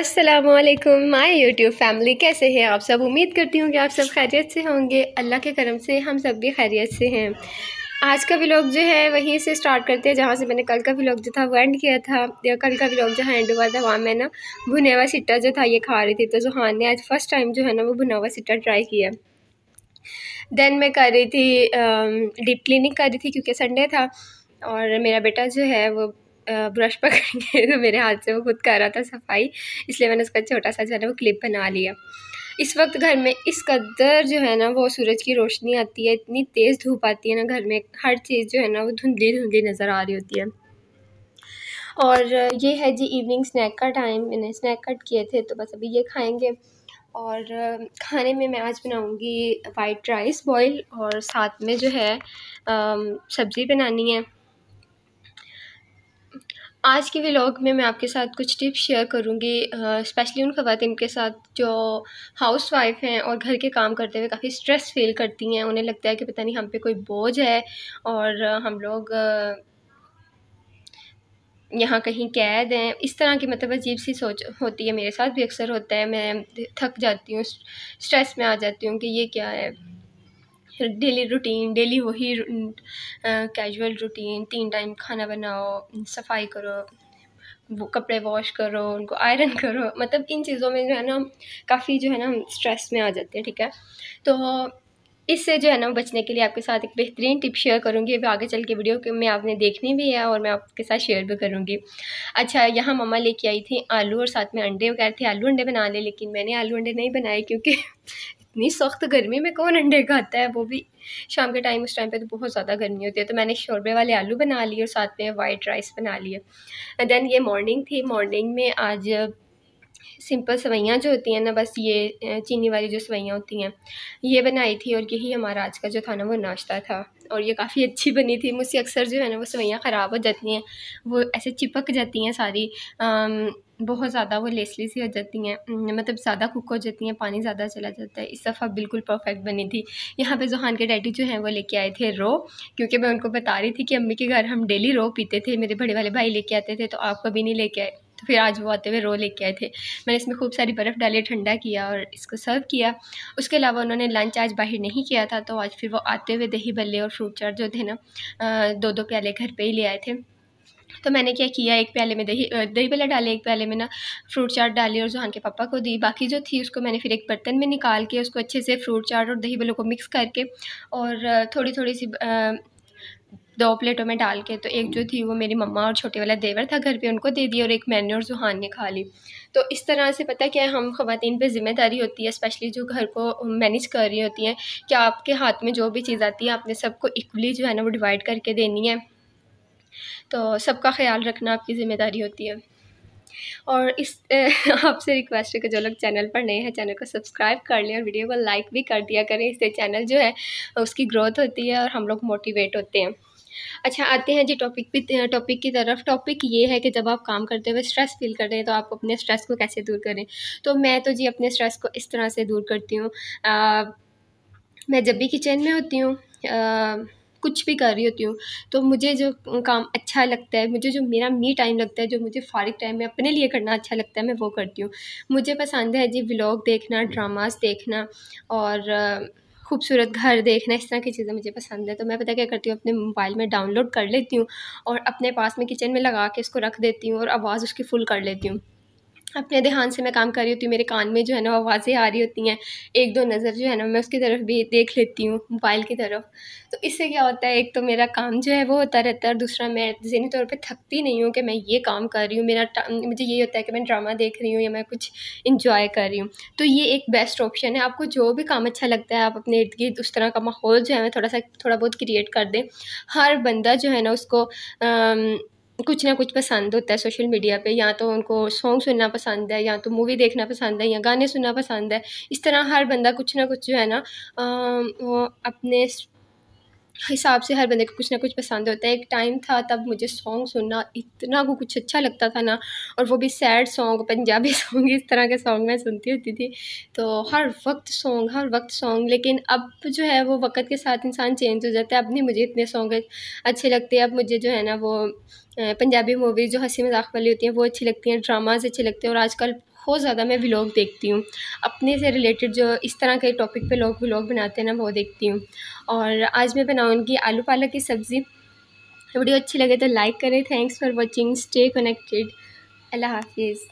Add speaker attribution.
Speaker 1: असलकम my YouTube family कैसे हैं आप सब उम्मीद करती हूँ कि आप सब खैरियत से होंगे अल्लाह के करम से हम सब भी खैरियत से हैं आज का व्लॉग जो है वहीं से स्टार्ट करते हैं जहाँ से मैंने कल का व्लॉग जो था वो एंड किया था या कल का व्लॉग जहाँ एंड हुआ था वहाँ मैं ना भुने हुआ सिट्टा जो था ये खा रही थी तो जुहान ने आज फर्स्ट टाइम जो है ना वो भुना हुआ सिट्टा ट्राई किया देन मैं कर रही थी डीप क्लिनिक कर रही थी क्योंकि संडे था और मेरा बेटा जो है वो ब्रश पकड़ के तो मेरे हाथ से वो खुद कर रहा था सफाई इसलिए मैंने उसका छोटा सा जो है ना वो क्लिप बना लिया इस वक्त घर में इस कदर जो है ना वो सूरज की रोशनी आती है इतनी तेज़ धूप आती है ना घर में हर चीज़ जो है ना वो धुंधली धुंधली नज़र आ रही होती है और ये है जी इवनिंग स्नैक का टाइम मैंने स्नैक कट किए थे तो बस अभी ये खाएंगे और खाने में मैं आज बनाऊंगी वाइट राइस बॉईल और साथ में जो है सब्ज़ी बनानी है आज के व्लॉग में मैं आपके साथ कुछ टिप्स शेयर करूँगी स्पेशली उन खातन के साथ जो हाउस वाइफ हैं और घर के काम करते हुए काफ़ी स्ट्रेस फील करती हैं उन्हें लगता है कि पता नहीं हम पे कोई बोझ है और हम लोग यहाँ कहीं कैद हैं इस तरह की मतलब अजीब सी सोच होती है मेरे साथ भी अक्सर होता है मैं थक जाती हूँ स्ट्रेस में आ जाती हूँ कि ये क्या है डेली रूटीन डेली वही कैजुअल रूटीन तीन टाइम खाना बनाओ सफाई करो वो कपड़े वॉश करो उनको आयरन करो मतलब इन चीज़ों में जो है ना काफ़ी जो है ना हम स्ट्रेस में आ जाते हैं ठीक है तो इससे जो है ना बचने के लिए आपके साथ एक बेहतरीन टिप शेयर करूँगी अभी आगे चल के वीडियो के में आपने देखनी भी है और मैं आपके साथ शेयर भी करूँगी अच्छा यहाँ ममा लेके आई थी आलू और साथ में अंडे वगैरह थे आलू अंडे बना ले लेकिन मैंने आलू अंडे नहीं बनाए क्योंकि इतनी सख्त गर्मी में कौन अंडे खाता है वो भी शाम के टाइम उस टाइम पे तो बहुत ज़्यादा गर्मी होती है तो मैंने शोरबे वाले आलू बना लिए और साथ में वाइट राइस बना लिए देन ये मॉर्निंग थी मॉर्निंग में आज सिंपल सवैयाँ जो होती हैं ना बस ये चीनी वाली जो सवैयाँ होती हैं ये बनाई थी और यही हमारा आज का जो था ना वो नाश्ता था और ये काफ़ी अच्छी बनी थी मुझसे अक्सर जो है ना वो सवैयाँ ख़राब हो जाती हैं वो ऐसे चिपक जाती हैं सारी आम, बहुत ज़्यादा वो लेसली सी हो जाती हैं मतलब ज़्यादा कुक हो जाती हैं पानी ज़्यादा चला जाता है इस दफ़ा बिल्कुल परफेक्ट बनी थी यहाँ पे जोहान के डैडी जो हैं वो लेके आए थे रो क्योंकि मैं उनको बता रही थी कि अम्मी के घर हम डेली रो पीते थे मेरे बड़े वाले भाई लेके आते थे तो आप कभी नहीं लेके आए तो फिर आज वो आते हुए रो लेके आए थे मैंने इसमें खूब सारी बर्फ़ डाली ठंडा किया और इसको सर्व किया उसके अलावा उन्होंने लंच आज बाहर नहीं किया था तो आज फिर वो आते हुए दही बल्ले और फ्रूट चाट जो थे ना दो दो प्याले घर पर ही ले आए थे तो मैंने क्या किया एक प्याले में दही दही बल्ला डाले एक प्याले में ना फ्रूट चाट डाली और जहान के पापा को दी बाकी जो थी उसको मैंने फिर एक बर्तन में निकाल के उसको अच्छे से फ्रूट चाट और दही बल्लों को मिक्स करके और थोड़ी थोड़ी सी आ, दो प्लेटों में डाल के तो एक जो थी वो मेरी मम्मा और छोटे वाला देवर था घर पे उनको दे दी और एक मैंने और जुहान ने खा ली तो इस तरह से पता है क्या हम ख़वान पर ज़िम्मेदारी होती है स्पेशली जो घर को मैनेज कर रही होती हैं कि आपके हाथ में जो भी चीज़ आती है आपने सबको इक्वली जो है ना वो डिवाइड करके देनी है तो सबका ख्याल रखना आपकी ज़िम्मेदारी होती है और इस आपसे रिक्वेस्ट है कि जो लोग चैनल पर नए हैं चैनल को सब्सक्राइब कर लें और वीडियो को लाइक भी कर दिया करें इससे चैनल जो है उसकी ग्रोथ होती है और हम लोग मोटिवेट होते हैं अच्छा आते हैं जी टॉपिक टॉपिक की तरफ टॉपिक ये है कि जब आप काम करते हुए स्ट्रेस फील कर रहे हैं तो आप अपने स्ट्रेस को कैसे दूर करें तो मैं तो जी अपने स्ट्रेस को इस तरह से दूर करती हूँ मैं जब भी किचन में होती हूँ कुछ भी कर रही होती हूँ तो मुझे जो काम अच्छा लगता है मुझे जो मेरा मी टाइम लगता है जो मुझे फारिग टाइम में अपने लिए करना अच्छा लगता है मैं वो करती हूँ मुझे पसंद है जी व्लॉग देखना ड्रामास देखना और खूबसूरत घर देखना इस तरह की चीज़ें मुझे पसंद है तो मैं पता क्या करती हूँ अपने मोबाइल में डाउनलोड कर लेती हूँ और अपने पास में किचन में लगा के इसको रख देती हूँ और आवाज़ उसकी फुल कर लेती हूँ अपने ध्यान से मैं काम कर रही होती हूँ मेरे कान में जो है ना आवाज़ें आ रही होती हैं एक दो नज़र जो है ना मैं उसकी तरफ भी देख लेती हूँ मोबाइल की तरफ तो इससे क्या होता है एक तो मेरा काम जो है वो होता रहता है और दूसरा मैं जहनी तौर पे थकती नहीं हूँ कि मैं ये काम कर रही हूँ मेरा मुझे ये होता है कि मैं ड्रामा देख रही हूँ या मैं कुछ इंजॉय कर रही हूँ तो ये एक बेस्ट ऑप्शन है आपको जो भी काम अच्छा लगता है आप अपने इर्द गिर्द उस तरह का माहौल जो है मैं थोड़ा सा थोड़ा बहुत क्रिएट कर दें हर बंदा जो है ना उसको कुछ ना कुछ पसंद होता है सोशल मीडिया पे या तो उनको सॉन्ग सुनना पसंद है या तो मूवी देखना पसंद है या गाने सुनना पसंद है इस तरह हर बंदा कुछ ना कुछ जो है ना अपने हिसाब से हर बंदे को कुछ ना कुछ पसंद होता है एक टाइम था तब मुझे सॉन्ग सुनना इतना को कुछ अच्छा लगता था ना और वो भी सैड सॉन्ग पंजाबी सॉन्ग इस तरह के सॉन्ग मैं सुनती होती थी तो हर वक्त सॉन्ग हर वक्त सॉन्ग लेकिन अब जो है वो वक्त के साथ इंसान चेंज हो जाता है अब नहीं मुझे इतने सॉन्ग अच्छे लगते अब मुझे जो है ना वो पंजाबी मूवीज़ जो हंसी मजाक वाली होती हैं वो अच्छी लगती हैं ड्रामाज अच्छे लगते हैं और आजकल बहुत ज़्यादा मैं व्लॉग देखती हूँ अपने से रिलेटेड जो इस तरह के टॉपिक पे लोग व्लॉग बनाते हैं ना वो देखती हूँ और आज मैं बनाऊँगी आलू पालक की सब्ज़ी वीडियो अच्छी लगे तो लाइक करें thanks for watching stay connected अल्लाह हाफिज़